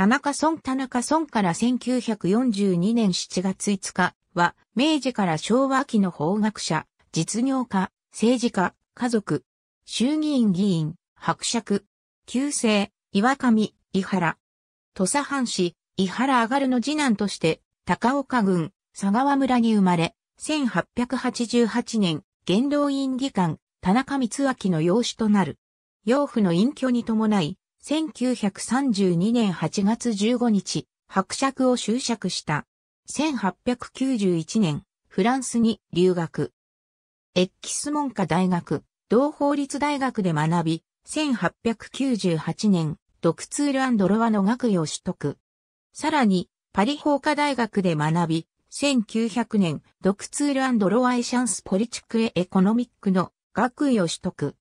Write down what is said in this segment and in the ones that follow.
田中村田中村から1942年7月5日は、明治から昭和期の法学者、実業家、政治家、家族、衆議院議員、伯爵、旧姓、岩上、伊原、土佐藩士、伊原上がるの次男として、高岡郡、佐川村に生まれ、1888年、元老院議官、田中光明の養子となる。養父の隠居に伴い、1932年8月15日、伯爵を就職した。1891年、フランスに留学。エッキス文科大学、同法律大学で学び、1898年、ドクツールロワの学位を取得。さらに、パリ法科大学で学び、1900年、ドクツールロワイシャンスポリチックエエコノミックの学位を取得。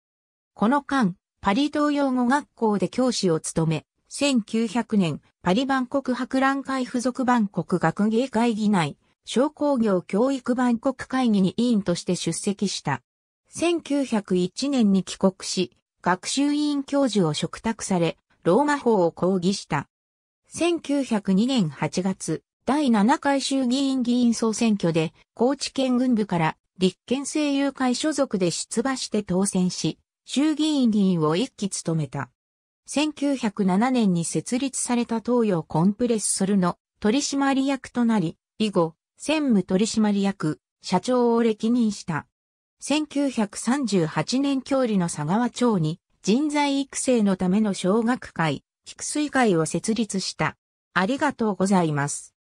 この間、パリ東洋語学校で教師を務め、1900年、パリ万国博覧会附属万国学芸会議内、商工業教育万国会議に委員として出席した。1901年に帰国し、学習委員教授を嘱託され、ローマ法を抗議した。1902年8月、第7回衆議院議員総選挙で、高知県軍部から立憲政友会所属で出馬して当選し、衆議院議員を一期務めた。1907年に設立された東洋コンプレッソルの取締役となり、以後、専務取締役、社長を歴任した。1938年距離の佐川町に人材育成のための小学会、菊水会を設立した。ありがとうございます。